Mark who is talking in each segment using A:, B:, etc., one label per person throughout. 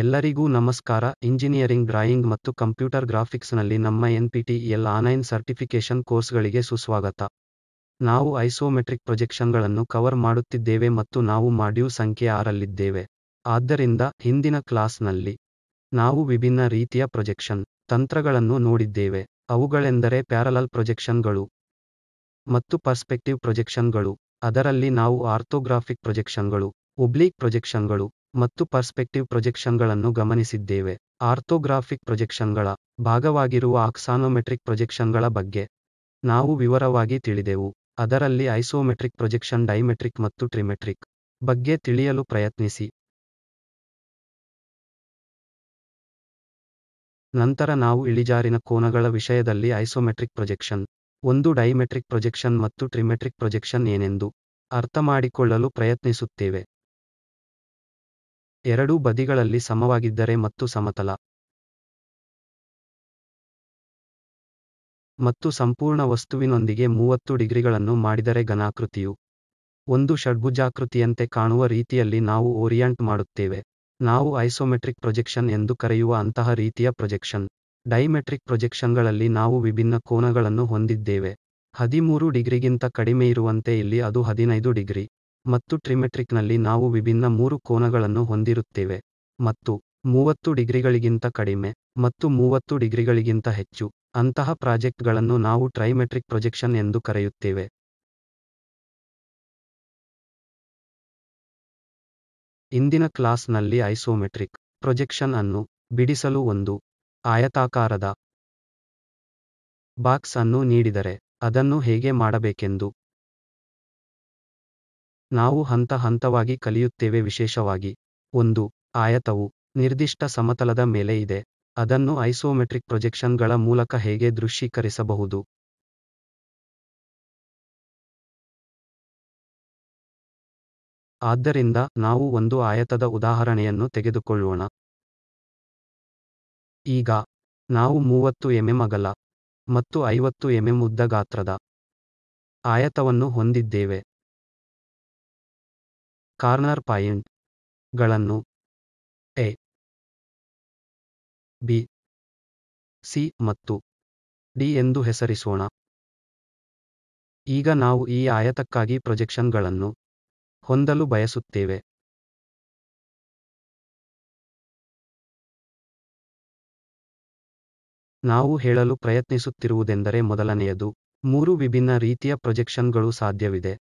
A: ಎಲ್ಲರಿಗೂ ನಮಸ್ಕಾರ engineering drawing ಮತ್ತು ಕಂಪ್ಯೂಟರ್ ಗ್ರಾಫಿಕ್ಸ್ನಲ್ಲಿ ನಮ್ಮ ಎಲ್ ಆನ್ಲೈನ್ ಸರ್ಟಿಫಿಕೇಷನ್ ಕೋರ್ಸ್ಗಳಿಗೆ ಸುಸ್ವಾಗತ ನಾವು ಐಸೋಮೆಟ್ರಿಕ್ ಪ್ರೊಜೆಕ್ಷನ್ಗಳನ್ನು ಕವರ್ ಮಾಡುತ್ತಿದ್ದೇವೆ ಮತ್ತು ನಾವು ಮಾಡ್ಯೂ ಸಂಖ್ಯೆ ಆರಲ್ಲಿದ್ದೇವೆ ಆದ್ದರಿಂದ ಹಿಂದಿನ ಕ್ಲಾಸ್ನಲ್ಲಿ ನಾವು ವಿಭಿನ್ನ ರೀತಿಯ ಪ್ರೊಜೆಕ್ಷನ್ ತಂತ್ರಗಳನ್ನು ನೋಡಿದ್ದೇವೆ ಅವುಗಳೆಂದರೆ ಪ್ಯಾರಲಲ್ ಪ್ರೊಜೆಕ್ಷನ್ಗಳು ಮತ್ತು ಪರ್ಸ್ಪೆಕ್ಟಿವ್ ಪ್ರೊಜೆಕ್ಷನ್ಗಳು ಅದರಲ್ಲಿ ನಾವು ಆರ್ಥೋಗ್ರಾಫಿಕ್ ಪ್ರೊಜೆಕ್ಷನ್ಗಳು ಒಬ್ಲೀಕ್ ಪ್ರೊಜೆಕ್ಷನ್ಗಳು ಮತ್ತು ಪರ್ಸ್ಪೆಕ್ಟಿವ್ ಪ್ರೊಜೆಕ್ಷನ್ಗಳನ್ನು ಗಮನಿಸಿದ್ದೇವೆ. ಆರ್ಥೋಗ್ರಾಫಿಕ್ ಪ್ರೊಜೆಕ್ಷನ್ಗಳ ಭಾಗವಾಗಿರುವ ಆಕ್ಸಾನೊಮೆಟ್ರಿಕ್ ಪ್ರೊಜೆಕ್ಷನ್ಗಳ ಬಗ್ಗೆ ನಾವು ವಿವರವಾಗಿ ತಿಳಿದೆವು. ಅದರಲ್ಲಿ ಐಸೋಮೆಟ್ರಿಕ್ ಪ್ರೊಜೆಕ್ಷನ್ ಡೈಮೆಟ್ರಿಕ್ ಮತ್ತು ಟ್ರಿಮೆಟ್ರಿಕ್ ಬಗ್ಗೆ ತಿಳಿಯಲು ಪ್ರಯತ್ನಿಸಿ. ನಂತರ ನಾವು ಇಳಿಜಾರಿನ ಕೋನಗಳ ವಿಷಯದಲ್ಲಿ ಐಸೋಮೆಟ್ರಿಕ್ ಪ್ರೊಜೆಕ್ಷನ್, ಒಂದು ಡೈಮೆಟ್ರಿಕ್ ಪ್ರೊಜೆಕ್ಷನ್ ಮತ್ತು ಟ್ರಿಮೆಟ್ರಿಕ್ ಪ್ರೊಜೆಕ್ಷನ್ ಏನೆಂದು ಅರ್ಥಮಾಡಿಕೊಳ್ಳಲು ಪ್ರಯತ್ನಿಸುತ್ತೇವೆ. ಎರಡೂ ಬದಿಗಳಲ್ಲಿ ಸಮವಾಗಿದ್ದರೆ ಮತ್ತು ಸಮತಲ ಮತ್ತು ಸಂಪೂರ್ಣ ವಸ್ತುವಿನೊಂದಿಗೆ ಮೂವತ್ತು ಡಿಗ್ರಿಗಳನ್ನು ಮಾಡಿದರೆ ಘನಾಕೃತಿಯು ಒಂದು ಷಡ್ಭುಜಾಕೃತಿಯಂತೆ ಕಾಣುವ ರೀತಿಯಲ್ಲಿ ನಾವು ಓರಿಯಂಟ್ ಮಾಡುತ್ತೇವೆ ನಾವು ಐಸೋಮೆಟ್ರಿಕ್ ಪ್ರೊಜೆಕ್ಷನ್ ಎಂದು ಕರೆಯುವ ಅಂತಹ ರೀತಿಯ ಪ್ರೊಜೆಕ್ಷನ್ ಡೈಮೆಟ್ರಿಕ್ ಪ್ರೊಜೆಕ್ಷನ್ಗಳಲ್ಲಿ ನಾವು ವಿಭಿನ್ನ ಕೋನಗಳನ್ನು ಹೊಂದಿದ್ದೇವೆ ಹದಿಮೂರು ಡಿಗ್ರಿಗಿಂತ ಕಡಿಮೆಯಿರುವಂತೆ ಇಲ್ಲಿ ಅದು ಹದಿನೈದು ಡಿಗ್ರಿ ಮತ್ತು ಟ್ರಿಮೆಟ್ರಿಕ್ನಲ್ಲಿ ನಾವು ವಿಭಿನ್ನ ಮೂರು ಕೋನಗಳನ್ನು ಹೊಂದಿರುತ್ತೇವೆ ಮತ್ತು ಮೂವತ್ತು ಡಿಗ್ರಿಗಳಿಗಿಂತ ಕಡಿಮೆ ಮತ್ತು ಮೂವತ್ತು ಡಿಗ್ರಿಗಳಿಗಿಂತ ಹೆಚ್ಚು ಅಂತಹ ಪ್ರಾಜೆಕ್ಟ್ಗಳನ್ನು ನಾವು ಟ್ರೈಮೆಟ್ರಿಕ್ ಪ್ರೊಜೆಕ್ಷನ್ ಎಂದು ಕರೆಯುತ್ತೇವೆ ಇಂದಿನ ಕ್ಲಾಸ್ನಲ್ಲಿ ಐಸೋಮೆಟ್ರಿಕ್ ಪ್ರೊಜೆಕ್ಷನ್ ಅನ್ನು ಬಿಡಿಸಲು ಒಂದು ಆಯತಾಕಾರದ ಬಾಕ್ಸ್ ಅನ್ನು ನೀಡಿದರೆ ಅದನ್ನು ಹೇಗೆ ಮಾಡಬೇಕೆಂದು ನಾವು ಹಂತ ಹಂತವಾಗಿ ಕಲಿಯುತ್ತೇವೆ ವಿಶೇಷವಾಗಿ ಒಂದು ಆಯತವು ನಿರ್ದಿಷ್ಟ ಸಮತಲದ ಮೇಲೆ ಇದೆ ಅದನ್ನು ಐಸೋಮೆಟ್ರಿಕ್ ಪ್ರೊಜೆಕ್ಷನ್ಗಳ ಮೂಲಕ ಹೇಗೆ ದೃಶ್ಯೀಕರಿಸಬಹುದು ಆದ್ದರಿಂದ ನಾವು ಒಂದು ಆಯತದ ಉದಾಹರಣೆಯನ್ನು ತೆಗೆದುಕೊಳ್ಳೋಣ ಈಗ ನಾವು ಮೂವತ್ತು ಎಂಎಂ ಅಗಲ ಮತ್ತು ಐವತ್ತು ಎಂಎಂ ಉದ್ದ ಗಾತ್ರದ ಆಯತವನ್ನು ಹೊಂದಿದ್ದೇವೆ ಕಾರ್ನರ್
B: ಪಾಯಿಂಟ್ ಗಳನ್ನು ಎ ಬಿ
A: ಸಿ ಮತ್ತು ಡಿ ಎಂದು ಹೆಸರಿಸೋಣ ಈಗ ನಾವು ಈ ಆಯತಕ್ಕಾಗಿ ಪ್ರೊಜೆಕ್ಷನ್ ಗಳನ್ನು ಹೊಂದಲು ಬಯಸುತ್ತೇವೆ ನಾವು ಹೇಳಲು ಪ್ರಯತ್ನಿಸುತ್ತಿರುವುದೆಂದರೆ ಮೊದಲನೆಯದು ಮೂರು ವಿಭಿನ್ನ ರೀತಿಯ ಪ್ರೊಜೆಕ್ಷನ್ಗಳು ಸಾಧ್ಯವಿದೆ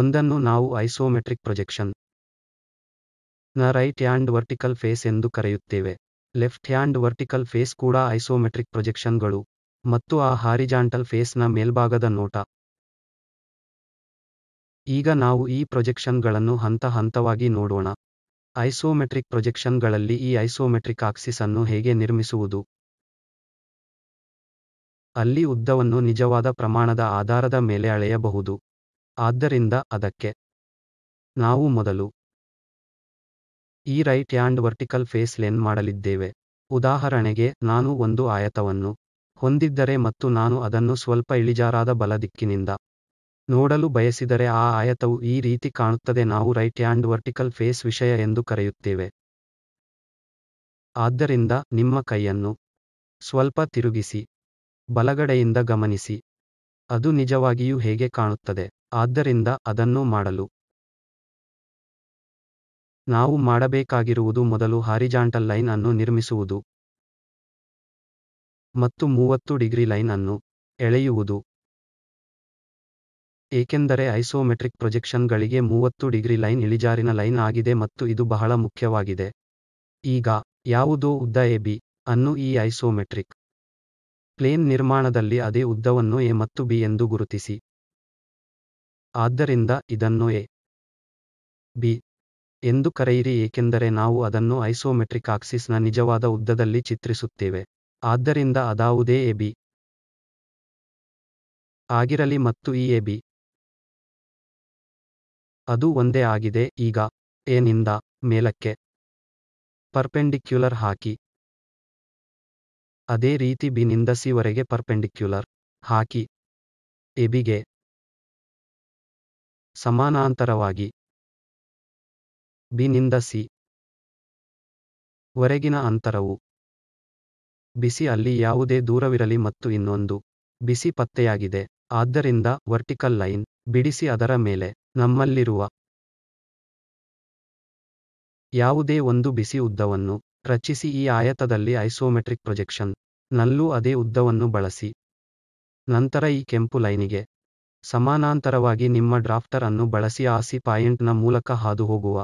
A: ಒಂದನ್ನು ನಾವು ಐಸೋಮೆಟ್ರಿಕ್ ಪ್ರೊಜೆಕ್ಷನ್ ನ ರೈಟ್ ಹ್ಯಾಂಡ್ ವರ್ಟಿಕಲ್ ಫೇಸ್ ಎಂದು ಕರೆಯುತ್ತೇವೆ ಲೆಫ್ಟ್ ಹ್ಯಾಂಡ್ ವರ್ಟಿಕಲ್ ಫೇಸ್ ಕೂಡ ಐಸೋಮೆಟ್ರಿಕ್ ಪ್ರೊಜೆಕ್ಷನ್ಗಳು ಮತ್ತು ಆ ಹಾರಿಜಾಂಟಲ್ ಫೇಸ್ನ ಮೇಲ್ಭಾಗದ ನೋಟ ಈಗ ನಾವು ಈ ಪ್ರೊಜೆಕ್ಷನ್ಗಳನ್ನು ಹಂತ ಹಂತವಾಗಿ ನೋಡೋಣ ಐಸೋಮೆಟ್ರಿಕ್ ಪ್ರೊಜೆಕ್ಷನ್ಗಳಲ್ಲಿ ಈ ಐಸೋಮೆಟ್ರಿಕ್ ಆಕ್ಸಿಸ್ ಅನ್ನು ಹೇಗೆ ನಿರ್ಮಿಸುವುದು ಅಲ್ಲಿ ಉದ್ದವನ್ನು ನಿಜವಾದ ಪ್ರಮಾಣದ ಆಧಾರದ ಮೇಲೆ ಅಳೆಯಬಹುದು ಆದ್ದರಿಂದ ಅದಕ್ಕೆ ನಾವು ಮೊದಲು ಈ ರೈಟ್ ಹ್ಯಾಂಡ್ ವರ್ಟಿಕಲ್ ಫೇಸ್ ಲೆನ್ ಮಾಡಲಿದ್ದೇವೆ ಉದಾಹರಣೆಗೆ ನಾನು ಒಂದು ಆಯತವನ್ನು ಹೊಂದಿದ್ದರೆ ಮತ್ತು ನಾನು ಅದನ್ನು ಸ್ವಲ್ಪ ಇಳಿಜಾರಾದ ಬಲ ದಿಕ್ಕಿನಿಂದ ನೋಡಲು ಬಯಸಿದರೆ ಆ ಆಯತವು ಈ ರೀತಿ ಕಾಣುತ್ತದೆ ನಾವು ರೈಟ್ ಹ್ಯಾಂಡ್ ವರ್ಟಿಕಲ್ ಫೇಸ್ ವಿಷಯ ಎಂದು ಕರೆಯುತ್ತೇವೆ ಆದ್ದರಿಂದ ನಿಮ್ಮ ಕೈಯನ್ನು ಸ್ವಲ್ಪ ತಿರುಗಿಸಿ ಬಲಗಡೆಯಿಂದ ಗಮನಿಸಿ ಅದು ನಿಜವಾಗಿಯೂ ಹೇಗೆ ಕಾಣುತ್ತದೆ ಆದ್ದರಿಂದ ಅದನ್ನು ಮಾಡಲು ನಾವು ಮಾಡಬೇಕಾಗಿರುವುದು ಮೊದಲು ಹಾರಿಜಾಂಟಲ್ ಲೈನ್ ಅನ್ನು ನಿರ್ಮಿಸುವುದು ಮತ್ತು ಮೂವತ್ತು ಡಿಗ್ರಿ ಲೈನ್ ಅನ್ನು ಎಳೆಯುವುದು ಏಕೆಂದರೆ ಐಸೋಮೆಟ್ರಿಕ್ ಪ್ರೊಜೆಕ್ಷನ್ಗಳಿಗೆ ಮೂವತ್ತು ಡಿಗ್ರಿ ಲೈನ್ ಇಳಿಜಾರಿನ ಲೈನ್ ಆಗಿದೆ ಮತ್ತು ಇದು ಬಹಳ ಮುಖ್ಯವಾಗಿದೆ ಈಗ ಯಾವುದೋ ಉದ್ದ ಎ ಬಿ ಅನ್ನು ಈ ಐಸೋಮೆಟ್ರಿಕ್ ಪ್ಲೇನ್ ನಿರ್ಮಾಣದಲ್ಲಿ ಅದೇ ಉದ್ದವನ್ನು ಎ ಮತ್ತು ಬಿ ಎಂದು ಗುರುತಿಸಿ ಆದ್ದರಿಂದ ಇದನ್ನು ಎ ಬಿ ಎಂದು ಕರೆಯಿರಿ ಏಕೆಂದರೆ ನಾವು ಅದನ್ನು ಐಸೋಮೆಟ್ರಿಕ್ ಆಕ್ಸಿಸ್ನ ನಿಜವಾದ ಉದ್ದದಲ್ಲಿ ಚಿತ್ರಿಸುತ್ತೇವೆ ಆದ್ದರಿಂದ ಅದಾವುದೇ ಎ ಬಿ ಆಗಿರಲಿ ಮತ್ತು ಈ ಎ ಬಿ ಅದು ಒಂದೇ ಆಗಿದೆ ಈಗ ಎ ನಿಂದ ಮೇಲಕ್ಕೆ ಪರ್ಪೆಂಡಿಕ್ಯುಲರ್ ಹಾಕಿ ಅದೇ ರೀತಿ ಬಿ ನಿಂದ ಸಿ ವರೆಗೆ ಪರ್ಪೆಂಡಿಕ್ಯುಲರ್ ಹಾಕಿ
B: ಎಬಿಗೆ ಸಮಾನಾಂತರವಾಗಿ
A: ಬಿ ನಿಂದ ಸಿ ವರೆಗಿನ ಅಂತರವು ಬಿಸಿ ಅಲ್ಲಿ ಯಾವುದೇ ದೂರವಿರಲಿ ಮತ್ತು ಇನ್ನೊಂದು ಬಿಸಿ ಪತ್ತೆಯಾಗಿದೆ ಆದ್ದರಿಂದ ವರ್ಟಿಕಲ್ ಲೈನ್ ಬಿಡಿಸಿ ಅದರ ಮೇಲೆ ನಮ್ಮಲ್ಲಿರುವ ಯಾವುದೇ ಒಂದು ಬಿಸಿ ಉದ್ದವನ್ನು ರಚಿಸಿ ಈ ಆಯತದಲ್ಲಿ ಐಸೋಮೆಟ್ರಿಕ್ ಪ್ರೊಜೆಕ್ಷನ್ ನಲ್ಲೂ ಅದೇ ಉದ್ದವನ್ನು ಬಳಸಿ ನಂತರ ಈ ಕೆಂಪು ಲೈನಿಗೆ ಸಮಾನಾಂತರವಾಗಿ ನಿಮ್ಮ ಡ್ರಾಫ್ಟರ್ ಅನ್ನು ಬಳಸಿ ಆಸಿ ಪಾಯಿಂಟ್ನ ಮೂಲಕ ಹಾದುಹೋಗುವ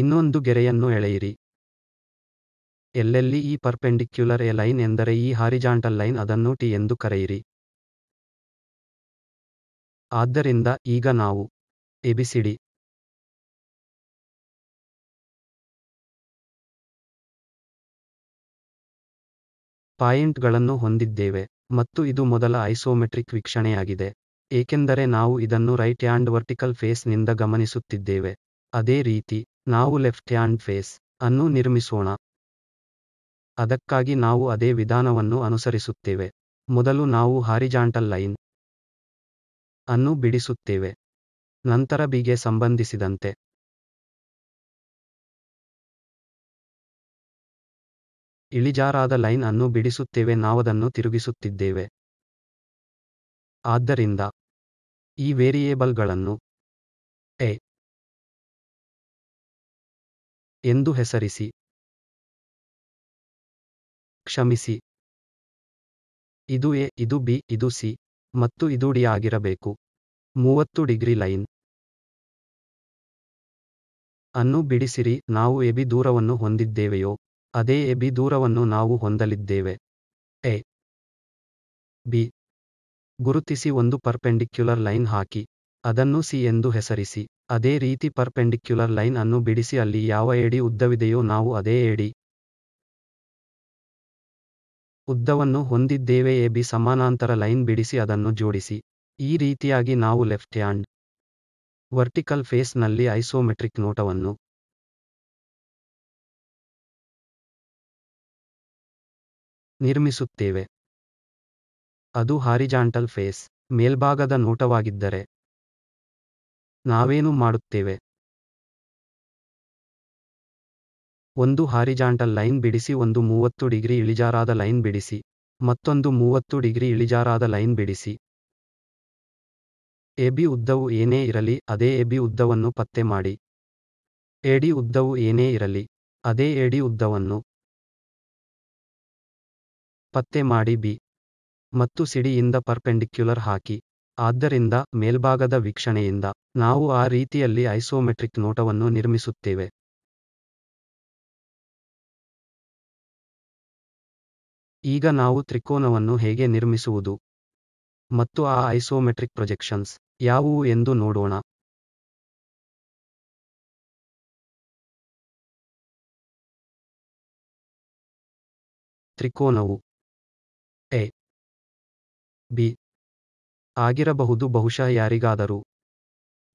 A: ಇನ್ನೊಂದು ಗೆರೆಯನ್ನು ಎಳೆಯಿರಿ ಎಲ್ಲೆಲ್ಲಿ ಈ ಪರ್ಪೆಂಡಿಕ್ಯುಲರ್ ಎ ಲೈನ್ ಎಂದರೆ ಈ ಹಾರಿಜಾಂಟಲ್ ಲೈನ್ ಅದನ್ನು ಟಿ ಎಂದು ಕರೆಯಿರಿ ಆದ್ದರಿಂದ ಈಗ ನಾವು ಎಬಿಸಿಡಿ ಪಾಯಿಂಟ್ಗಳನ್ನು ಹೊಂದಿದ್ದೇವೆ ಮತ್ತು ಇದು ಮೊದಲ ಐಸೋಮೆಟ್ರಿಕ್ ವೀಕ್ಷಣೆಯಾಗಿದೆ ಏಕೆಂದರೆ ನಾವು ಇದನ್ನು ರೈಟ್ ಹ್ಯಾಂಡ್ ವರ್ಟಿಕಲ್ ಫೇಸ್ ನಿಂದ ಗಮನಿಸುತ್ತಿದ್ದೇವೆ ಅದೇ ರೀತಿ ನಾವು ಲೆಫ್ಟ್ ಹ್ಯಾಂಡ್ ಫೇಸ್ ಅನ್ನು ನಿರ್ಮಿಸೋಣ ಅದಕ್ಕಾಗಿ ನಾವು ಅದೇ ವಿಧಾನವನ್ನು ಅನುಸರಿಸುತ್ತೇವೆ ಮೊದಲು ನಾವು ಹಾರಿಜಾಂಟಲ್ ಲೈನ್ ಅನ್ನು ಬಿಡಿಸುತ್ತೇವೆ ನಂತರ ಬಿಗೆ ಸಂಬಂಧಿಸಿದಂತೆ
B: ಇಳಿಜಾರಾದ ಲೈನ್ ಅನ್ನು ಬಿಡಿಸುತ್ತೇವೆ ನಾವದನ್ನು ತಿರುಗಿಸುತ್ತಿದ್ದೇವೆ ಆದ್ದರಿಂದ ಈ ವೇರಿಯೇಬಲ್‌ಗಳನ್ನು ಎ ಎಂದು ಹೆಸರಿಸಿ ಕ್ಷಮಿಸಿ ಇದು ಎ ಇದು ಬಿ ಇದು ಸಿ ಮತ್ತು ಇದು ಡಿ
A: ಆಗಿರಬೇಕು ಮೂವತ್ತು ಡಿಗ್ರಿ ಲೈನ್ ಅನ್ನು ಬಿಡಿಸಿರಿ ನಾವು ಎಬಿ ದೂರವನ್ನು ಹೊಂದಿದ್ದೇವೆಯೋ ಅದೇ ಎಬಿ ದೂರವನ್ನು ನಾವು ಹೊಂದಲಿದ್ದೇವೆ ಎ ಬಿ ಗುರುತಿಸಿ ಒಂದು ಪರ್ಪೆಂಡಿಕ್ಯುಲರ್ ಲೈನ್ ಹಾಕಿ ಅದನ್ನು ಸಿ ಎಂದು ಹೆಸರಿಸಿ ಅದೇ ರೀತಿ ಪರ್ಪೆಂಡಿಕ್ಯುಲರ್ ಲೈನ್ ಅನ್ನು ಬಿಡಿಸಿ ಅಲ್ಲಿ ಯಾವ ಎಡಿ ಉದ್ದವಿದೆಯೋ ನಾವು ಅದೇ ಎಡಿ ಉದ್ದವನ್ನು ಹೊಂದಿದ್ದೇವೆ ಎ ಬಿ ಸಮಾನಾಂತರ ಲೈನ್ ಬಿಡಿಸಿ ಅದನ್ನು ಜೋಡಿಸಿ ಈ ರೀತಿಯಾಗಿ ನಾವು ಲೆಫ್ಟ್ ಹ್ಯಾಂಡ್ ವರ್ಟಿಕಲ್ ಫೇಸ್ನಲ್ಲಿ ಐಸೋಮೆಟ್ರಿಕ್ ನೋಟವನ್ನು ನಿರ್ಮಿಸುತ್ತೇವೆ ಅದು ಹಾರಿಜಾಂಟಲ್ ಫೇಸ್ ಮೇಲ್ಭಾಗದ ನೋಟವಾಗಿದ್ದರೆ ನಾವೇನು ಮಾಡುತ್ತೇವೆ ಒಂದು ಹಾರಿಜಾಂಟಲ್ ಲೈನ್ ಬಿಡಿಸಿ ಒಂದು ಮೂವತ್ತು ಡಿಗ್ರಿ ಇಳಿಜಾರಾದ ಲೈನ್ ಬಿಡಿಸಿ ಮತ್ತೊಂದು ಮೂವತ್ತು ಡಿಗ್ರಿ ಇಳಿಜಾರಾದ ಲೈನ್ ಬಿಡಿಸಿ ಎಬಿ ಉದ್ದವು ಏನೇ ಇರಲಿ ಅದೇ ಎಬಿ ಉದ್ದವನ್ನು ಪತ್ತೆ ಮಾಡಿ ಎಡಿ ಉದ್ದವು ಏನೇ ಇರಲಿ ಅದೇ ಎಡಿ ಉದ್ದವನ್ನು ಪತ್ತೆ ಮಾಡಿ ಬಿ ಮತ್ತು ಸಿಡಿಯಿಂದ ಪರ್ಪೆಂಡಿಕ್ಯುಲರ್ ಹಾಕಿ ಆದ್ದರಿಂದ ಮೇಲ್ಭಾಗದ ವೀಕ್ಷಣೆಯಿಂದ ನಾವು ಆ ರೀತಿಯಲ್ಲಿ ಐಸೋಮೆಟ್ರಿಕ್ ನೋಟವನ್ನು ನಿರ್ಮಿಸುತ್ತೇವೆ ಈಗ ನಾವು ತ್ರಿಕೋನವನ್ನು ಹೇಗೆ ನಿರ್ಮಿಸುವುದು ಮತ್ತು ಆ ಐಸೋಮೆಟ್ರಿಕ್ ಪ್ರೊಜೆಕ್ಷನ್ಸ್ ಯಾವುವು ಎಂದು ನೋಡೋಣ ತ್ರಿಕೋನವು ಎ ಬಿ ಆಗಿರಬಹುದು ಬಹುಶಃ ಯಾರಿಗಾದರೂ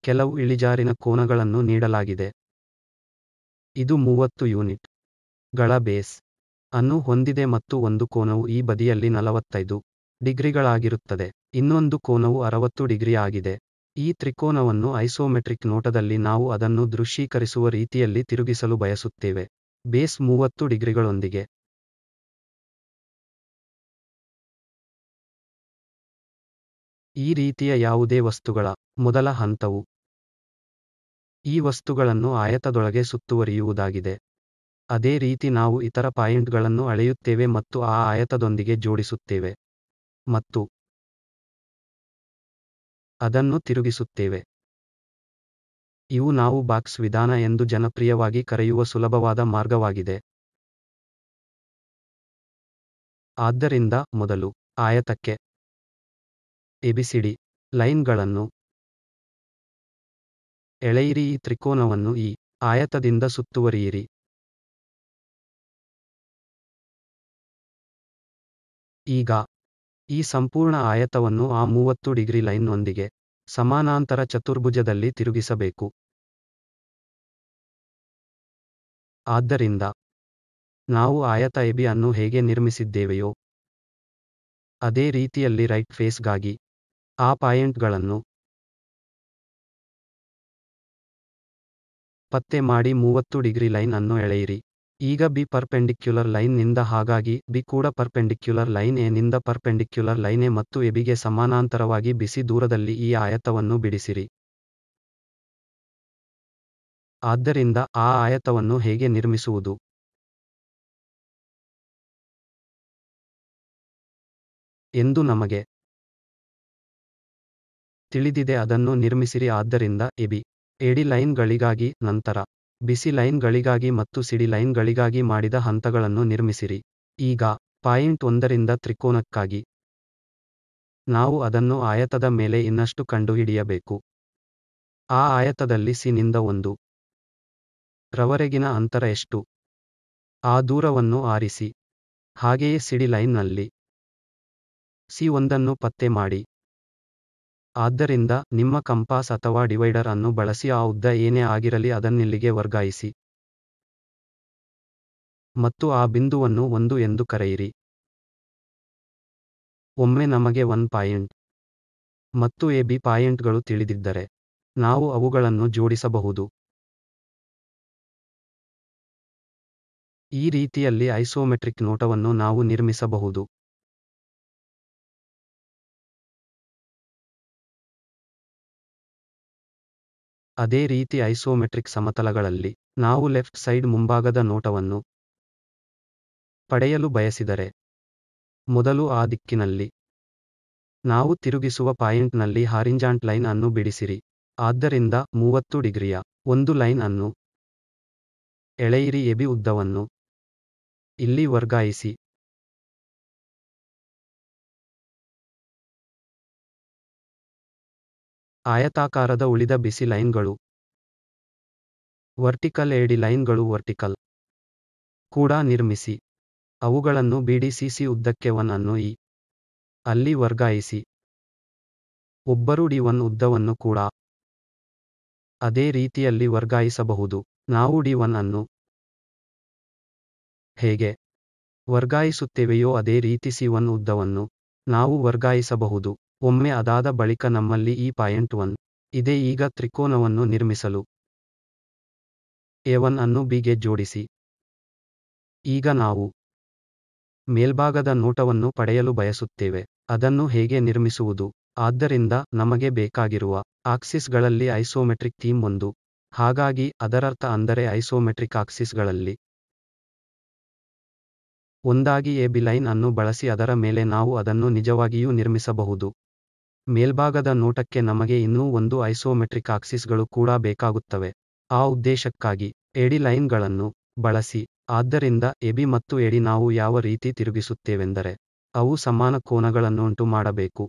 A: ಕೆಲವು ಇಳಿಜಾರಿನ ಕೋನಗಳನ್ನು ನೀಡಲಾಗಿದೆ ಇದು ಮೂವತ್ತು ಯೂನಿಟ್ ಗಳ ಬೇಸ್ ಅನ್ನು ಹೊಂದಿದೆ ಮತ್ತು ಒಂದು ಕೋನವು ಈ ಬದಿಯಲ್ಲಿ ನಲವತ್ತೈದು ಡಿಗ್ರಿಗಳಾಗಿರುತ್ತದೆ ಇನ್ನೊಂದು ಕೋನವು ಅರವತ್ತು ಡಿಗ್ರಿ ಆಗಿದೆ ಈ ತ್ರಿಕೋನವನ್ನು ಐಸೋಮೆಟ್ರಿಕ್ ನೋಟದಲ್ಲಿ ನಾವು ಅದನ್ನು ದೃಶ್ಯೀಕರಿಸುವ ರೀತಿಯಲ್ಲಿ ತಿರುಗಿಸಲು ಬಯಸುತ್ತೇವೆ ಬೇಸ್ ಮೂವತ್ತು ಡಿಗ್ರಿಗಳೊಂದಿಗೆ ಈ ರೀತಿಯ ಯಾವುದೇ ವಸ್ತುಗಳ ಮೊದಲ ಹಂತವು ಈ ವಸ್ತುಗಳನ್ನು ಆಯತದೊಳಗೆ ಸುತ್ತುವರಿಯುವುದಾಗಿದೆ ಅದೇ ರೀತಿ ನಾವು ಇತರ ಪಾಯಿಂಟ್ಗಳನ್ನು ಅಳೆಯುತ್ತೇವೆ ಮತ್ತು ಆ ಆಯತದೊಂದಿಗೆ ಜೋಡಿಸುತ್ತೇವೆ ಮತ್ತು ಅದನ್ನು ತಿರುಗಿಸುತ್ತೇವೆ ಇವು ನಾವು ಬಾಕ್ಸ್ ವಿಧಾನ ಎಂದು ಜನಪ್ರಿಯವಾಗಿ ಕರೆಯುವ ಸುಲಭವಾದ ಮಾರ್ಗವಾಗಿದೆ ಆದ್ದರಿಂದ ಮೊದಲು ಆಯತಕ್ಕೆ ಎಬಿಸಿಡಿ ಲೈನ್ಗಳನ್ನು ಎಳೆಯಿರಿ ಈ ತ್ರಿಕೋನವನ್ನು ಈ
B: ಆಯತದಿಂದ ಸುತ್ತುವರಿಯಿರಿ
A: ಈಗ ಈ ಸಂಪೂರ್ಣ ಆಯತವನ್ನು ಆ ಮೂವತ್ತು ಡಿಗ್ರಿ ಲೈನ್ ಲೈನ್ನೊಂದಿಗೆ ಸಮಾನಾಂತರ ಚತುರ್ಭುಜದಲ್ಲಿ ತಿರುಗಿಸಬೇಕು ಆದ್ದರಿಂದ ನಾವು ಆಯತ ಎಬಿ ಅನ್ನು ಹೇಗೆ ನಿರ್ಮಿಸಿದ್ದೇವೆಯೋ ಅದೇ ರೀತಿಯಲ್ಲಿ ರೈಟ್ ಫೇಸ್ಗಾಗಿ ಆ ಗಳನ್ನು ಪತ್ತೆ ಮಾಡಿ ಮೂವತ್ತು ಡಿಗ್ರಿ ಲೈನ್ ಅನ್ನು ಎಳೆಯಿರಿ ಈಗ ಬಿ ಪರ್ಪೆಂಡಿಕ್ಯುಲರ್ ಲೈನ್ ನಿಂದ ಹಾಗಾಗಿ ಬಿ ಕೂಡ ಪರ್ಪೆಂಡಿಕ್ಯುಲರ್ ಲೈನ್ ಎ ನಿಂದ ಪರ್ಪೆಂಡಿಕ್ಯುಲರ್ ಲೈನ್ ಎ ಮತ್ತು ಎಬಿಗೆ ಸಮಾನಾಂತರವಾಗಿ ಬಿಸಿ ದೂರದಲ್ಲಿ ಈ ಆಯತವನ್ನು ಬಿಡಿಸಿರಿ ಆದ್ದರಿಂದ
B: ಆ ಆಯತವನ್ನು ಹೇಗೆ ನಿರ್ಮಿಸುವುದು
A: ಎಂದು ನಮಗೆ ತಿಳಿದಿದೆ ಅದನ್ನು ನಿರ್ಮಿಸಿರಿ ಆದ್ದರಿಂದ ಎಬಿ ಎಡಿ ಲೈನ್ಗಳಿಗಾಗಿ ನಂತರ ಬಿಸಿ ಲೈನ್ಗಳಿಗಾಗಿ ಮತ್ತು ಸಿಡಿ ಲೈನ್ಗಳಿಗಾಗಿ ಮಾಡಿದ ಹಂತಗಳನ್ನು ನಿರ್ಮಿಸಿರಿ ಈಗ ಪಾಯಿಂಟ್ ಒಂದರಿಂದ ತ್ರಿಕೋನಕ್ಕಾಗಿ ನಾವು ಅದನ್ನು ಆಯತದ ಮೇಲೆ ಇನ್ನಷ್ಟು ಕಂಡುಹಿಡಿಯಬೇಕು ಆ ಆಯತದಲ್ಲಿ ಸಿನಿಂದ ಒಂದು ರವರೆಗಿನ ಅಂತರ ಎಷ್ಟು ಆ ದೂರವನ್ನು ಆರಿಸಿ ಹಾಗೆಯೇ ಸಿಡಿ ಲೈನ್ನಲ್ಲಿ ಸಿ ಒಂದನ್ನು ಪತ್ತೆ ಮಾಡಿ ಆದ್ದರಿಂದ ನಿಮ್ಮ ಕಂಪಾಸ್ ಅಥವಾ ಡಿವೈಡರ್ ಅನ್ನು ಬಳಸಿ ಆ ಉದ್ದ ಏನೇ ಆಗಿರಲಿ ಅದನ್ನಿಲ್ಲಿಗೆ ವರ್ಗಾಯಿಸಿ ಮತ್ತು ಆ ಬಿಂದುವನ್ನು ಒಂದು ಎಂದು ಕರೆಯಿರಿ ಒಮ್ಮೆ ನಮಗೆ ಒನ್ ಪಾಯಿಂಟ್ ಮತ್ತು ಎ ಬಿ ಪಾಯಿಂಟ್ಗಳು ತಿಳಿದಿದ್ದರೆ ನಾವು ಅವುಗಳನ್ನು ಜೋಡಿಸಬಹುದು ಈ ರೀತಿಯಲ್ಲಿ ಐಸೋಮೆಟ್ರಿಕ್ ನೋಟವನ್ನು ನಾವು
B: ನಿರ್ಮಿಸಬಹುದು
A: ಅದೇ ರೀತಿ ಐಸೋಮೆಟ್ರಿಕ್ ಸಮತಲಗಳಲ್ಲಿ ನಾವು ಲೆಫ್ಟ್ ಸೈಡ್ ಮುಂಭಾಗದ ನೋಟವನ್ನು ಪಡೆಯಲು ಬಯಸಿದರೆ ಮೊದಲು ಆ ದಿಕ್ಕಿನಲ್ಲಿ ನಾವು ತಿರುಗಿಸುವ ಪಾಯಿಂಟ್ನಲ್ಲಿ ಹಾರಿಂಜಾಂಟ್ ಲೈನ್ ಅನ್ನು ಬಿಡಿಸಿರಿ ಆದ್ದರಿಂದ ಮೂವತ್ತು ಡಿಗ್ರಿಯ ಒಂದು ಲೈನ್ ಅನ್ನು ಎಳೆಯಿರಿ ಎಬಿ ಉದ್ದವನ್ನು ಇಲ್ಲಿ ವರ್ಗಾಯಿಸಿ ಆಯತಾಕಾರದ ಉಳಿದ ಬಿಸಿ ಲೈನ್ಗಳು ವರ್ಟಿಕಲ್ ಏಡಿ ಲೈನ್ಗಳು ವರ್ಟಿಕಲ್ ಕೂಡ ನಿರ್ಮಿಸಿ ಅವುಗಳನ್ನು ಬಿಡಿಸಿಸಿ ಉದ್ದಕ್ಕೆ ಒನ್ ಅನ್ನು ಇ ಅಲ್ಲಿ ವರ್ಗಾಯಿಸಿ ಒಬ್ಬರು ಡಿ ಒನ್ ಉದ್ದವನ್ನು ಕೂಡ ಅದೇ ರೀತಿಯಲ್ಲಿ ವರ್ಗಾಯಿಸಬಹುದು ನಾವು ಡಿ ಒನ್ ಅನ್ನು ಹೇಗೆ ವರ್ಗಾಯಿಸುತ್ತೇವೆಯೋ ಅದೇ ರೀತಿ ಸಿ ಒನ್ ಉದ್ದವನ್ನು ನಾವು ವರ್ಗಾಯಿಸಬಹುದು ಒಮ್ಮೆ ಅದಾದ ಬಳಿಕ ನಮ್ಮಲ್ಲಿ ಈ ಪಾಯಿಂಟ್ ಒನ್ ಇದೆ ಈಗ ತ್ರಿಕೋನವನ್ನು ನಿರ್ಮಿಸಲು ಎ ಒನ್ ಅನ್ನು ಬಿಗೆ ಜೋಡಿಸಿ ಈಗ ನಾವು ಮೇಲ್ಭಾಗದ ನೋಟವನ್ನು ಪಡೆಯಲು ಬಯಸುತ್ತೇವೆ ಅದನ್ನು ಹೇಗೆ ನಿರ್ಮಿಸುವುದು ಆದ್ದರಿಂದ ನಮಗೆ ಬೇಕಾಗಿರುವ ಆಕ್ಸಿಸ್ಗಳಲ್ಲಿ ಐಸೋಮೆಟ್ರಿಕ್ ಥೀಮ್ ಒಂದು ಹಾಗಾಗಿ ಅದರರ್ಥ ಅಂದರೆ ಐಸೋಮೆಟ್ರಿಕ್ ಆಕ್ಸಿಸ್ಗಳಲ್ಲಿ ಒಂದಾಗಿ ಎ ಬಿ ಲೈನ್ ಅನ್ನು ಬಳಸಿ ಅದರ ಮೇಲೆ ನಾವು ಅದನ್ನು ನಿಜವಾಗಿಯೂ ನಿರ್ಮಿಸಬಹುದು ಮೇಲ್ಭಾಗದ ನೋಟಕ್ಕೆ ನಮಗೆ ಇನ್ನೂ ಒಂದು ಐಸೋಮೆಟ್ರಿಕ್ ಆಕ್ಸಿಸ್ಗಳು ಕೂಡ ಬೇಕಾಗುತ್ತವೆ ಆ ಉದ್ದೇಶಕ್ಕಾಗಿ ಎಡಿ ಲೈನ್ಗಳನ್ನು ಬಳಸಿ ಆದ್ದರಿಂದ ಎಬಿ ಮತ್ತು ಎಡಿ ನಾವು ಯಾವ ರೀತಿ ತಿರುಗಿಸುತ್ತೇವೆಂದರೆ ಅವು ಸಮಾನ ಕೋನಗಳನ್ನುಂಟು ಮಾಡಬೇಕು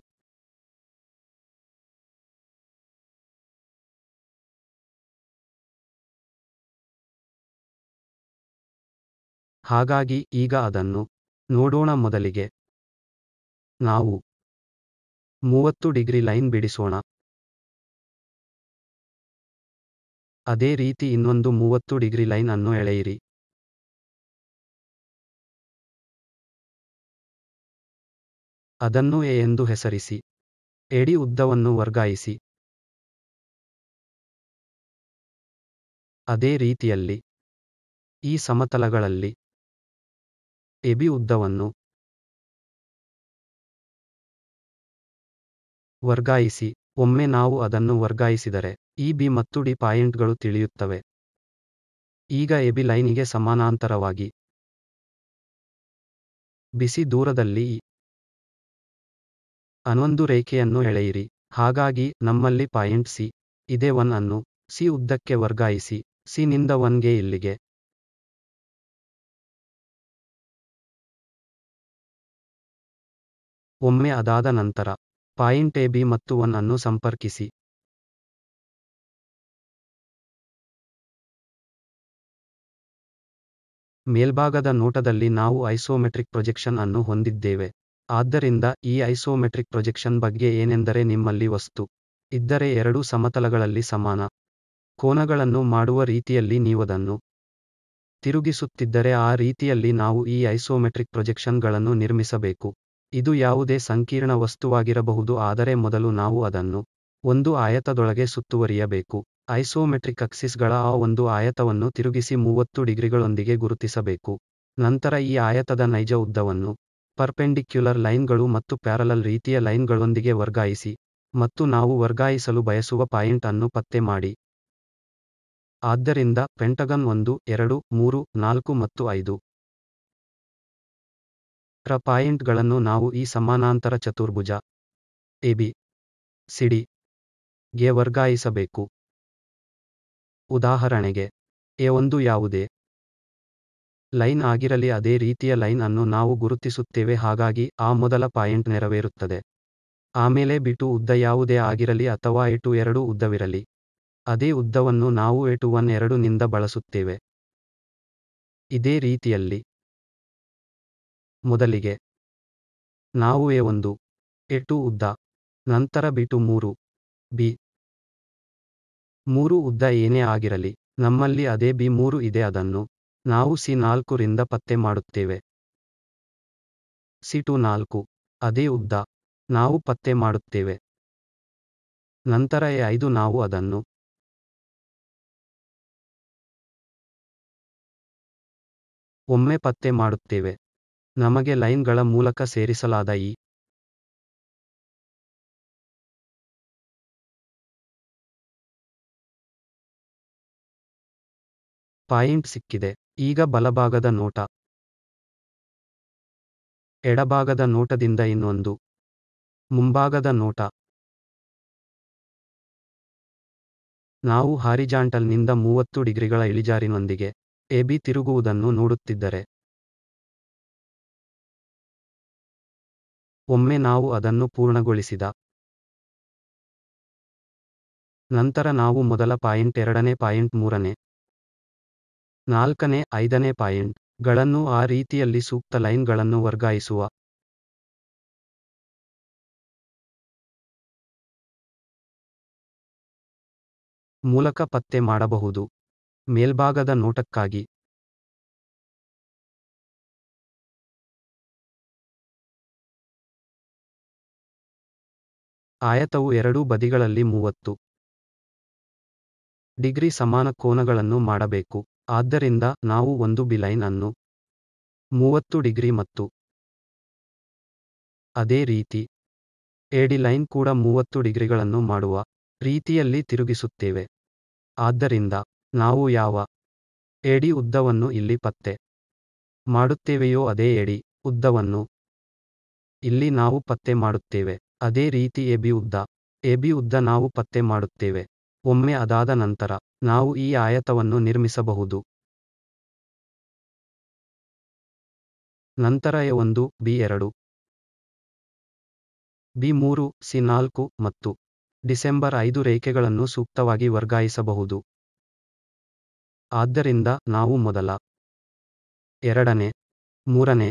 B: ಹಾಗಾಗಿ ಈಗ ಅದನ್ನು ನೋಡೋಣ ಮೊದಲಿಗೆ ನಾವು ಮೂವತ್ತು ಡಿಗ್ರಿ ಲೈನ್ ಬಿಡಿಸೋಣ ಅದೇ ರೀತಿ ಇನ್ನೊಂದು ಮೂವತ್ತು ಡಿಗ್ರಿ ಲೈನ್ ಅನ್ನು ಎಳೆಯಿರಿ ಅದನ್ನು ಎ ಎಂದು ಹೆಸರಿಸಿ ಎಡಿ ಉದ್ದವನ್ನು ವರ್ಗಾಯಿಸಿ ಅದೇ ರೀತಿಯಲ್ಲಿ ಈ ಸಮತಲಗಳಲ್ಲಿ ಎಬಿ ಉದ್ದವನ್ನು ವರ್ಗಾಯಿಸಿ
A: ಒಮ್ಮೆ ನಾವು ಅದನ್ನು ವರ್ಗಾಯಿಸಿದರೆ ಈ ಬಿ ಮತ್ತು ಡಿ ಪಾಯಿಂಟ್ಗಳು ತಿಳಿಯುತ್ತವೆ ಈಗ ಎಬಿ ಲೈನಿಗೆ ಸಮಾನಾಂತರವಾಗಿ ಬಿಸಿ ದೂರದಲ್ಲಿ ಅನ್ನೊಂದು ರೇಖೆಯನ್ನು ಎಳೆಯಿರಿ ಹಾಗಾಗಿ ನಮ್ಮಲ್ಲಿ ಪಾಯಿಂಟ್ ಸಿ ಇದೆ ಒನ್ ಅನ್ನು ಸಿ ಉದ್ದಕ್ಕೆ ವರ್ಗಾಯಿಸಿ ಸಿ ನಿಂದ ಒನ್ಗೆ ಇಲ್ಲಿಗೆ
B: ಒಮ್ಮೆ ಅದಾದ ನಂತರ ಪಾಯಿಂಟ್ ಎ ಬಿ ಮತ್ತು ಒನ್ ಅನ್ನು ಸಂಪರ್ಕಿಸಿ
A: ಮೇಲ್ಭಾಗದ ನೋಟದಲ್ಲಿ ನಾವು ಐಸೋಮೆಟ್ರಿಕ್ ಪ್ರೊಜೆಕ್ಷನ್ ಅನ್ನು ಹೊಂದಿದ್ದೇವೆ ಆದ್ದರಿಂದ ಈ ಐಸೋಮೆಟ್ರಿಕ್ ಪ್ರೊಜೆಕ್ಷನ್ ಬಗ್ಗೆ ಏನೆಂದರೆ ನಿಮ್ಮಲ್ಲಿ ವಸ್ತು ಇದ್ದರೆ ಎರಡೂ ಸಮತಲಗಳಲ್ಲಿ ಸಮಾನ ಕೋನಗಳನ್ನು ಮಾಡುವ ರೀತಿಯಲ್ಲಿ ನೀವದನ್ನು ತಿರುಗಿಸುತ್ತಿದ್ದರೆ ಆ ರೀತಿಯಲ್ಲಿ ನಾವು ಈ ಐಸೋಮೆಟ್ರಿಕ್ ಪ್ರೊಜೆಕ್ಷನ್ಗಳನ್ನು ನಿರ್ಮಿಸಬೇಕು ಇದು ಯಾವುದೇ ಸಂಕೀರ್ಣ ವಸ್ತುವಾಗಿರಬಹುದು ಆದರೆ ಮೊದಲು ನಾವು ಅದನ್ನು ಒಂದು ಆಯತದೊಳಗೆ ಸುತ್ತುವರಿಯಬೇಕು ಐಸೋಮೆಟ್ರಿಕ್ ಅಕ್ಸಿಸ್ಗಳ ಆ ಒಂದು ಆಯತವನ್ನು ತಿರುಗಿಸಿ ಮೂವತ್ತು ಡಿಗ್ರಿಗಳೊಂದಿಗೆ ಗುರುತಿಸಬೇಕು ನಂತರ ಈ ಆಯತದ ನೈಜ ಉದ್ದವನ್ನು ಪರ್ಪೆಂಡಿಕ್ಯುಲರ್ ಲೈನ್ಗಳು ಮತ್ತು ಪ್ಯಾರಲಲ್ ರೀತಿಯ ಲೈನ್ಗಳೊಂದಿಗೆ ವರ್ಗಾಯಿಸಿ ಮತ್ತು ನಾವು ವರ್ಗಾಯಿಸಲು ಬಯಸುವ ಪಾಯಿಂಟ್ ಅನ್ನು ಪತ್ತೆ ಮಾಡಿ ಆದ್ದರಿಂದ ಪೆಂಟಗನ್ ಒಂದು ಎರಡು ಮೂರು ನಾಲ್ಕು ಮತ್ತು ಐದು ರ ಪಾಯಿಂಟ್ಗಳನ್ನು ನಾವು ಈ ಸಮಾನಾಂತರ ಚತುರ್ಭುಜ ಎಬಿ ಸಿಡಿ ಗೆ ವರ್ಗಾಯಿಸಬೇಕು ಉದಾಹರಣೆಗೆ ಎ ಒಂದು ಯಾವುದೇ ಲೈನ್ ಆಗಿರಲಿ ಅದೇ ರೀತಿಯ ಲೈನ್ ಅನ್ನು ನಾವು ಗುರುತಿಸುತ್ತೇವೆ ಹಾಗಾಗಿ ಆ ಮೊದಲ ಪಾಯಿಂಟ್ ನೆರವೇರುತ್ತದೆ ಆಮೇಲೆ ಬಿಟು ಉದ್ದ ಯಾವುದೇ ಆಗಿರಲಿ ಅಥವಾ ಎಟು ಎರಡು ಉದ್ದವಿರಲಿ ಅದೇ ಉದ್ದವನ್ನು ನಾವು ಎಟು ಒನ್ ಎರಡು ನಿಂದ ಬಳಸುತ್ತೇವೆ ಇದೇ ರೀತಿಯಲ್ಲಿ ಮೊದಲಿಗೆ ನಾವು ಎ ಒಂದು ಎ ಟು ಉದ್ದ ನಂತರ ಬಿ ಟು ಮೂರು ಬಿ ಮೂರು ಉದ್ದ ಏನೇ ಆಗಿರಲಿ ನಮ್ಮಲ್ಲಿ ಅದೇ ಬಿ ಮೂರು ಇದೆ ಅದನ್ನು ನಾವು ಸಿ ನಾಲ್ಕು ರಿಂದ ಪತ್ತೆ ಮಾಡುತ್ತೇವೆ ಸಿ ಟು ನಾಲ್ಕು ಅದೇ ಉದ್ದ ನಾವು ಪತ್ತೆ ಮಾಡುತ್ತೇವೆ
B: ನಂತರ ಎ ಐದು ನಾವು ಅದನ್ನು ಒಮ್ಮೆ ಪತ್ತೆ ಮಾಡುತ್ತೇವೆ ನಮಗೆ ಲೈನ್ಗಳ ಮೂಲಕ ಸೇರಿಸಲಾದ ಈ
A: ಪಾಯಿಂಟ್ ಸಿಕ್ಕಿದೆ ಈಗ ಬಲಭಾಗದ ನೋಟ ಎಡಭಾಗದ ನೋಟದಿಂದ ಇನ್ನೊಂದು ಮುಂಭಾಗದ ನೋಟ ನಾವು ಹಾರಿಜಾಂಟಲ್ನಿಂದ ಮೂವತ್ತು ಡಿಗ್ರಿಗಳ ಇಳಿಜಾರಿನೊಂದಿಗೆ ಎಬಿ ತಿರುಗುವುದನ್ನು ನೋಡುತ್ತಿದ್ದರೆ
B: ಒಮ್ಮೆ ನಾವು ಅದನ್ನು ಪೂರ್ಣಗೊಳಿಸಿದ
A: ನಂತರ ನಾವು ಮೊದಲ ಪಾಯಿಂಟ್ ಎರಡನೇ ಪಾಯಿಂಟ್ ಮೂರನೇ ನಾಲ್ಕನೇ ಐದನೇ ಪಾಯಿಂಟ್ ಗಳನ್ನು ಆ ರೀತಿಯಲ್ಲಿ ಸೂಕ್ತ ಲೈನ್ಗಳನ್ನು ವರ್ಗಾಯಿಸುವ
B: ಮೂಲಕ ಪತ್ತೆ ಮಾಡಬಹುದು ಮೇಲ್ಭಾಗದ ನೋಟಕ್ಕಾಗಿ ಆಯತವು ಎರಡೂ
A: ಬದಿಗಳಲ್ಲಿ ಮೂವತ್ತು ಡಿಗ್ರಿ ಸಮಾನ ಕೋನಗಳನ್ನು ಮಾಡಬೇಕು ಆದ್ದರಿಂದ ನಾವು ಒಂದು ಬಿಲೈನ್ ಅನ್ನು ಮೂವತ್ತು ಡಿಗ್ರಿ ಮತ್ತು ಅದೇ ರೀತಿ ಎಡಿ ಲೈನ್ ಕೂಡ ಮೂವತ್ತು ಡಿಗ್ರಿಗಳನ್ನು ಮಾಡುವ ರೀತಿಯಲ್ಲಿ ತಿರುಗಿಸುತ್ತೇವೆ ಆದ್ದರಿಂದ ನಾವು ಯಾವ ಎಡಿ ಉದ್ದವನ್ನು ಇಲ್ಲಿ ಪತ್ತೆ ಮಾಡುತ್ತೇವೆಯೋ ಅದೇ ಎಡಿ ಉದ್ದವನ್ನು ಇಲ್ಲಿ ನಾವು ಪತ್ತೆ ಮಾಡುತ್ತೇವೆ ಅದೇ ರೀತಿ ಎಬಿ ಉದ್ದ ಎಬಿ ಉದ್ದ ನಾವು ಪತ್ತೆ ಮಾಡುತ್ತೇವೆ ಒಮ್ಮೆ ಅದಾದ ನಂತರ ನಾವು ಈ ಆಯತವನ್ನು ನಿರ್ಮಿಸಬಹುದು ನಂತರ ಎ ಒಂದು ಬಿ ಎರಡು ಬಿ ಮೂರು ಸಿ ನಾಲ್ಕು ಮತ್ತು ಡಿಸೆಂಬರ್ ಐದು ರೇಖೆಗಳನ್ನು ಸೂಕ್ತವಾಗಿ ವರ್ಗಾಯಿಸಬಹುದು ಆದ್ದರಿಂದ ನಾವು ಮೊದಲ ಎರಡನೇ ಮೂರನೇ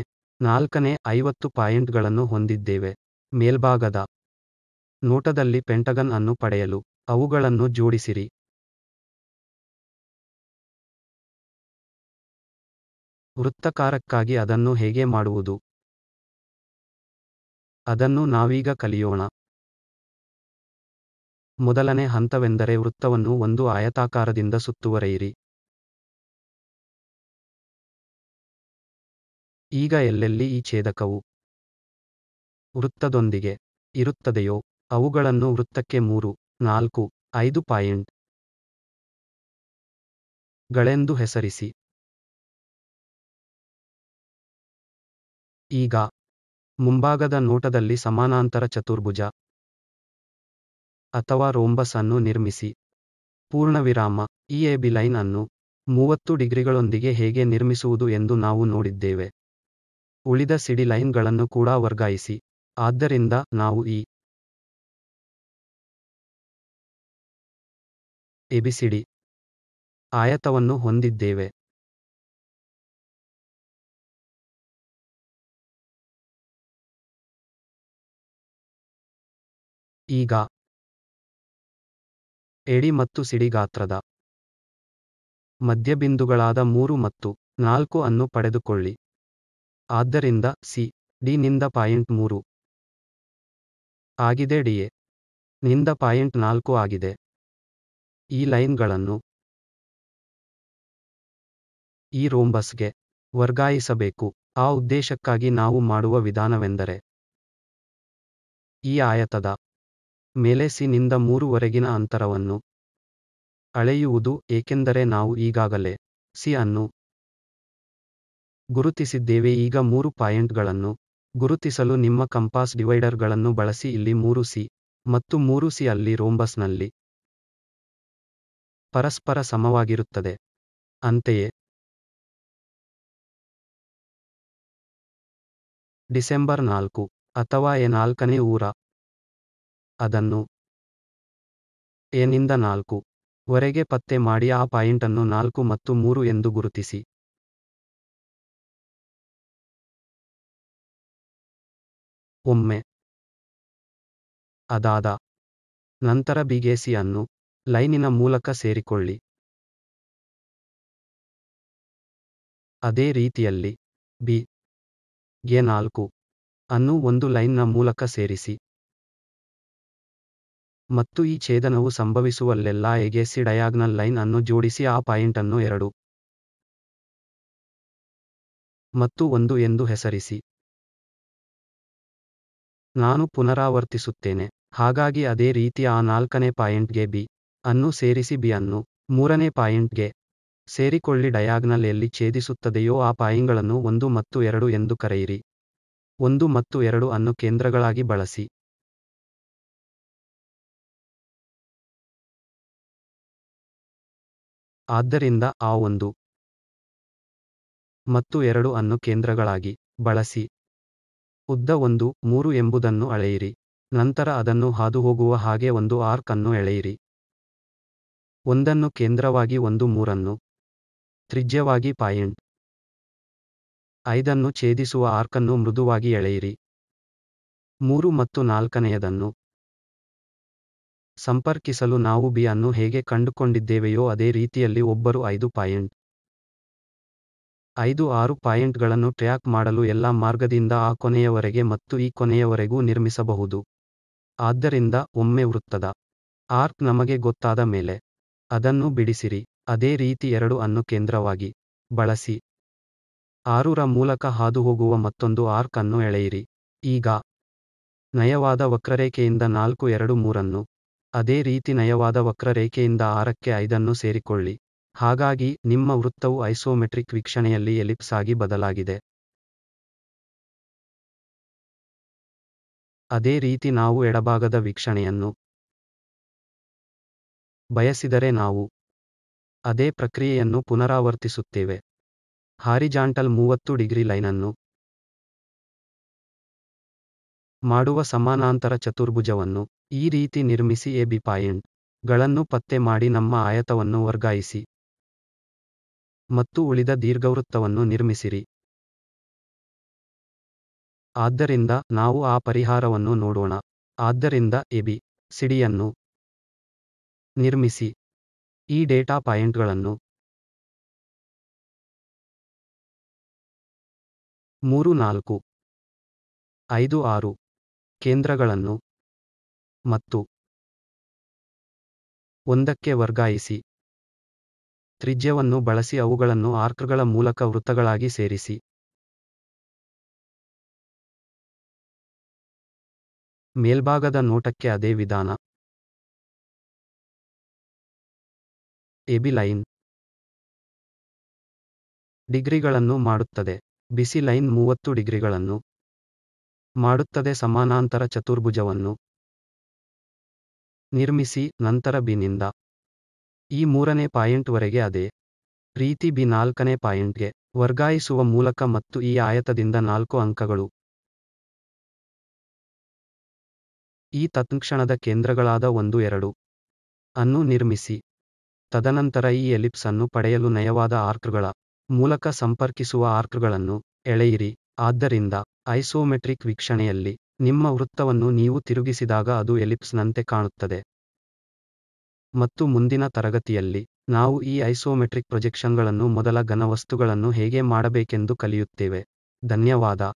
A: ನಾಲ್ಕನೇ ಐವತ್ತು ಪಾಯಿಂಟ್ಗಳನ್ನು ಹೊಂದಿದ್ದೇವೆ ಮೇಲ್ಭಾಗದ ನೋಟದಲ್ಲಿ ಪೆಂಟಗನ್ ಅನ್ನು ಪಡೆಯಲು ಅವುಗಳನ್ನು ಜೋಡಿಸಿರಿ
B: ವೃತ್ತಾಕಾರಕ್ಕಾಗಿ ಅದನ್ನು ಹೇಗೆ ಮಾಡುವುದು
A: ಅದನ್ನು ನಾವೀಗ ಕಲಿಯೋಣ ಮೊದಲನೇ ಹಂತವೆಂದರೆ ವೃತ್ತವನ್ನು ಒಂದು ಆಯತಾಕಾರದಿಂದ ಸುತ್ತುವರೆಯಿರಿ ಈಗ ಎಲ್ಲೆಲ್ಲಿ ಈ ಛೇದಕವು
B: ವೃತ್ತದೊಂದಿಗೆ ಇರುತ್ತದೆಯೋ ಅವುಗಳನ್ನು ವೃತ್ತಕ್ಕೆ ಮೂರು ನಾಲ್ಕು ಐದು ಪಾಯಿಂಟ್ ಗಳೆಂದು ಹೆಸರಿಸಿ ಈಗ
A: ಮುಂಭಾಗದ ನೋಟದಲ್ಲಿ ಸಮಾನಾಂತರ ಚತುರ್ಭುಜ ಅಥವಾ ರೋಂಬಸ್ ಅನ್ನು ನಿರ್ಮಿಸಿ ಪೂರ್ಣವಿರಾಮ ಇಎಬಿ ಎ ಬಿ ಲೈನ್ ಅನ್ನು ಮೂವತ್ತು ಡಿಗ್ರಿಗಳೊಂದಿಗೆ ಹೇಗೆ ನಿರ್ಮಿಸುವುದು ಎಂದು ನಾವು ನೋಡಿದ್ದೇವೆ ಉಳಿದ ಸಿಡಿ ಲೈನ್ಗಳನ್ನು ಕೂಡ ವರ್ಗಾಯಿಸಿ ಆದ್ದರಿಂದ ನಾವು ಈ
B: ಎಬಿಸಿಡಿ ಆಯತವನ್ನು ಹೊಂದಿದ್ದೇವೆ ಈಗ
A: ಎಡಿ ಮತ್ತು ಸಿಡಿ ಗಾತ್ರದ ಮಧ್ಯಬಿಂದುಗಳಾದ ಮೂರು ಮತ್ತು ನಾಲ್ಕು ಅನ್ನು ಪಡೆದುಕೊಳ್ಳಿ ಆದ್ದರಿಂದ ಸಿ ಡಿ ನಿಂದ ಪಾಯಿಂಟ್ ಮೂರು ಆಗಿದೆ ಡಿಎ ನಿಂದ ಪಾಯಿಂಟ್ ನಾಲ್ಕು ಆಗಿದೆ ಈ ಲೈನ್ಗಳನ್ನು ಈ ರೋಂಬಸ್ಗೆ ವರ್ಗಾಯಿಸಬೇಕು ಆ ಉದ್ದೇಶಕ್ಕಾಗಿ ನಾವು ಮಾಡುವ ವಿಧಾನವೆಂದರೆ ಈ ಆಯತದ ಮೇಲೆ ಸಿ ನಿಂದ ಮೂರುವರೆಗಿನ ಅಂತರವನ್ನು ಅಳೆಯುವುದು ಏಕೆಂದರೆ ನಾವು ಈಗಾಗಲೇ ಸಿ ಅನ್ನು ಗುರುತಿಸಿದ್ದೇವೆ ಈಗ ಮೂರು ಪಾಯಿಂಟ್ಗಳನ್ನು ಗುರುತಿಸಲು ನಿಮ್ಮ ಕಂಪಾಸ್ ಡಿವೈಡರ್ಗಳನ್ನು ಬಳಸಿ ಇಲ್ಲಿ ಮೂರು ಸಿ ಮತ್ತು ಮೂರು ಸಿ ಅಲ್ಲಿ ರೋಂಬಸ್ನಲ್ಲಿ ಪರಸ್ಪರ ಸಮವಾಗಿರುತ್ತದೆ ಅಂತೆಯೇ ಡಿಸೆಂಬರ್ ನಾಲ್ಕು ಅಥವಾ ಎ ನಾಲ್ಕನೇ ಊರ ಅದನ್ನು ಎನಿಂದ ನಾಲ್ಕು ವರೆಗೆ ಪತ್ತೆ ಮಾಡಿ ಆ ಪಾಯಿಂಟನ್ನು ನಾಲ್ಕು ಮತ್ತು ಮೂರು
B: ಎಂದು ಗುರುತಿಸಿ ಒಮ್ಮೆ ಅದಾದ ನಂತರ
A: ಬಿಗೇಸಿಯನ್ನು ಲೈನಿನ ಮೂಲಕ ಸೇರಿಕೊಳ್ಳಿ ಅದೇ ರೀತಿಯಲ್ಲಿ ಬಿ ಗೆ ನಾಲ್ಕು ಅನ್ನು ಒಂದು ಲೈನ್ನ ಮೂಲಕ ಸೇರಿಸಿ ಮತ್ತು ಈ ಛೇದನವು ಸಂಭವಿಸುವಲ್ಲೆಲ್ಲ ಎಗೇಸಿ ಡಯಾಗ್ನಲ್ ಲೈನ್ ಅನ್ನು ಜೋಡಿಸಿ ಆ ಪಾಯಿಂಟ್ ಅನ್ನು ಎರಡು ಮತ್ತು ಒಂದು ಎಂದು ಹೆಸರಿಸಿ ನಾನು ಪುನರಾವರ್ತಿಸುತ್ತೇನೆ ಹಾಗಾಗಿ ಅದೇ ರೀತಿ ಆ ನಾಲ್ಕನೇ ಪಾಯಿಂಟ್ಗೆ ಬಿ ಅನ್ನು ಸೇರಿಸಿ ಬಿ ಅನ್ನು ಮೂರನೇ ಪಾಯಿಂಟ್ಗೆ ಸೇರಿಕೊಳ್ಳಿ ಡಯಾಗ್ನಲ್ ಎಲ್ಲಿ ಛೇದಿಸುತ್ತದೆಯೋ ಆ ಪಾಯಿಂಗಳನ್ನು ಒಂದು ಮತ್ತು ಎರಡು ಎಂದು ಕರೆಯಿರಿ ಒಂದು ಮತ್ತು ಎರಡು ಅನ್ನು ಕೇಂದ್ರಗಳಾಗಿ ಬಳಸಿ
B: ಆದ್ದರಿಂದ ಆ ಒಂದು
A: ಮತ್ತು ಎರಡು ಅನ್ನು ಕೇಂದ್ರಗಳಾಗಿ ಬಳಸಿ ಉದ್ದ ಒಂದು ಮೂರು ಎಂಬುದನ್ನು ಅಳೆಯಿರಿ ನಂತರ ಅದನ್ನು ಹಾದುಹೋಗುವ ಹಾಗೆ ಒಂದು ಆರ್ಕ್ ಅನ್ನು ಎಳೆಯಿರಿ ಒಂದನ್ನು ಕೇಂದ್ರವಾಗಿ ಒಂದು ಮೂರನ್ನು ತ್ರಿಜ್ಯವಾಗಿ ಪಾಯಿಂಟ್ ಐದನ್ನು ಛೇದಿಸುವ ಆರ್ಕನ್ನು ಮೃದುವಾಗಿ ಎಳೆಯಿರಿ ಮೂರು ಮತ್ತು ನಾಲ್ಕನೆಯದನ್ನು ಸಂಪರ್ಕಿಸಲು ನಾವು ಬಿ ಅನ್ನು ಹೇಗೆ ಕಂಡುಕೊಂಡಿದ್ದೇವೆಯೋ ಅದೇ ರೀತಿಯಲ್ಲಿ ಒಬ್ಬರು ಐದು ಪಾಯಿಂಟ್ ಐದು ಆರು ಪಾಯಿಂಟ್ಗಳನ್ನು ಟ್ರ್ಯಾಕ್ ಮಾಡಲು ಎಲ್ಲಾ ಮಾರ್ಗದಿಂದ ಆ ಕೊನೆಯವರೆಗೆ ಮತ್ತು ಈ ಕೊನೆಯವರೆಗೂ ನಿರ್ಮಿಸಬಹುದು ಆದ್ದರಿಂದ ಒಮ್ಮೆ ವೃತ್ತದ ಆರ್ಕ್ ನಮಗೆ ಗೊತ್ತಾದ ಮೇಲೆ ಅದನ್ನು ಬಿಡಿಸಿರಿ ಅದೇ ರೀತಿ ಎರಡು ಅನ್ನು ಕೇಂದ್ರವಾಗಿ ಬಳಸಿ ಆರುರ ಮೂಲಕ ಹಾದುಹೋಗುವ ಮತ್ತೊಂದು ಆರ್ಕ್ ಅನ್ನು ಎಳೆಯಿರಿ ಈಗ ನಯವಾದ ವಕ್ರರೇಖೆಯಿಂದ ನಾಲ್ಕು ಎರಡು ಮೂರನ್ನು ಅದೇ ರೀತಿ ನಯವಾದ ವಕ್ರರೇಖೆಯಿಂದ ಆರಕ್ಕೆ ಐದನ್ನು ಸೇರಿಕೊಳ್ಳಿ ಹಾಗಾಗಿ ನಿಮ್ಮ ವೃತ್ತವು ಐಸೋಮೆಟ್ರಿಕ್ ವೀಕ್ಷಣೆಯಲ್ಲಿ ಎಲಿಪ್ಸ್ ಆಗಿ ಬದಲಾಗಿದೆ. ಅದೇ ರೀತಿ ನಾವು ಎಡಭಾಗದ ವೀಕ್ಷಣೆಯನ್ನು ಬಯಸಿದರೆ ನಾವು ಅದೇ ಪ್ರಕ್ರಿಯೆಯನ್ನು ಪುನರಾವರ್ತಿಸುತ್ತೇವೆ. ಹಾರಿಜಾಂಟಲ್ ಮೂವತ್ತು ಡಿಗ್ರಿ ಲೈನನ್ನು ಮಾಡುವ ಸಮಾನಾಂತರ ಚತುರ್ಭುಜವನ್ನು ಈ ರೀತಿ ನಿರ್ಮಿಸಿ ಎಬಿ ಪಾಯಿಂಟ್ ಗಳನ್ನು ಪತ್ತೆ ಮಾಡಿ ನಮ್ಮ ಆಯತವನ್ನು ವರ್ಗಾಯಿಸಿ. ಮತ್ತು ಉಳಿದ ದೀರ್ಘವೃತ್ತವನ್ನು ನಿರ್ಮಿಸಿರಿ. ಆದ್ದರಿಂದ ನಾವು ಆ ಪರಿಹಾರವನ್ನು ನೋಡೋಣ. ಆದ್ದರಿಂದ ಎಬಿ ಸಿಡಿಯನ್ನು ನಿರ್ಮಿಸಿ. ಈ ಡೇಟಾ ಪಾಯಿಂಟ್ಗಳನ್ನು
B: ಮೂರು ನಾಲ್ಕು ಐದು ಆರು ಕೇಂದ್ರಗಳನ್ನು ಮತ್ತು
A: ಒಂದಕ್ಕೆ ವರ್ಗಾಯಿಸಿ ತ್ರಿಜ್ಯವನ್ನು ಬಳಸಿ ಅವುಗಳನ್ನು ಆರ್ಕ್ಗಳ ಮೂಲಕ ವೃತ್ತಗಳಾಗಿ ಸೇರಿಸಿ
B: ಮೇಲ್ಭಾಗದ ನೋಟಕ್ಕೆ ಅದೇ ವಿಧಾನ ಎಬಿಲೈನ್
A: ಡಿಗ್ರಿಗಳನ್ನು ಮಾಡುತ್ತದೆ ಬಿಸಿ ಲೈನ್ ಮೂವತ್ತು ಡಿಗ್ರಿಗಳನ್ನು ಮಾಡುತ್ತದೆ ಸಮಾನಾಂತರ ಚತುರ್ಭುಜವನ್ನು ನಿರ್ಮಿಸಿ ನಂತರ ಬಿನಿಂದ ಈ ಮೂರನೇ ಪಾಯಿಂಟ್ ವರೆಗೆ ಅದೇ ರೀತಿ ಬಿ ನಾಲ್ಕನೇ ಪಾಯಿಂಟ್ಗೆ ವರ್ಗಾಯಿಸುವ ಮೂಲಕ ಮತ್ತು ಈ ಆಯತದಿಂದ ನಾಲ್ಕು ಅಂಕಗಳು ಈ ತತ್ಕ್ಷಣದ ಕೇಂದ್ರಗಳಾದ ಒಂದು ಎರಡು ಅನ್ನು ನಿರ್ಮಿಸಿ ತದನಂತರ ಈ ಎಲಿಪ್ಸ್ ಅನ್ನು ಪಡೆಯಲು ನಯವಾದ ಆರ್ಕ್ಗಳ ಮೂಲಕ ಸಂಪರ್ಕಿಸುವ ಆರ್ಕ್ಗಳನ್ನು ಎಳೆಯಿರಿ ಆದ್ದರಿಂದ ಐಸೋಮೆಟ್ರಿಕ್ ವೀಕ್ಷಣೆಯಲ್ಲಿ ನಿಮ್ಮ ವೃತ್ತವನ್ನು ನೀವು ತಿರುಗಿಸಿದಾಗ ಅದು ಎಲಿಪ್ಸ್ನಂತೆ ಕಾಣುತ್ತದೆ ಮತ್ತು ಮುಂದಿನ ತರಗತಿಯಲ್ಲಿ ನಾವು ಈ ಐಸೋಮೆಟ್ರಿಕ್ ಪ್ರೊಜೆಕ್ಷನ್ಗಳನ್ನು ಮೊದಲ ಘನವಸ್ತುಗಳನ್ನು ಹೇಗೆ ಮಾಡಬೇಕೆಂದು ಕಲಿಯುತ್ತೇವೆ ಧನ್ಯವಾದ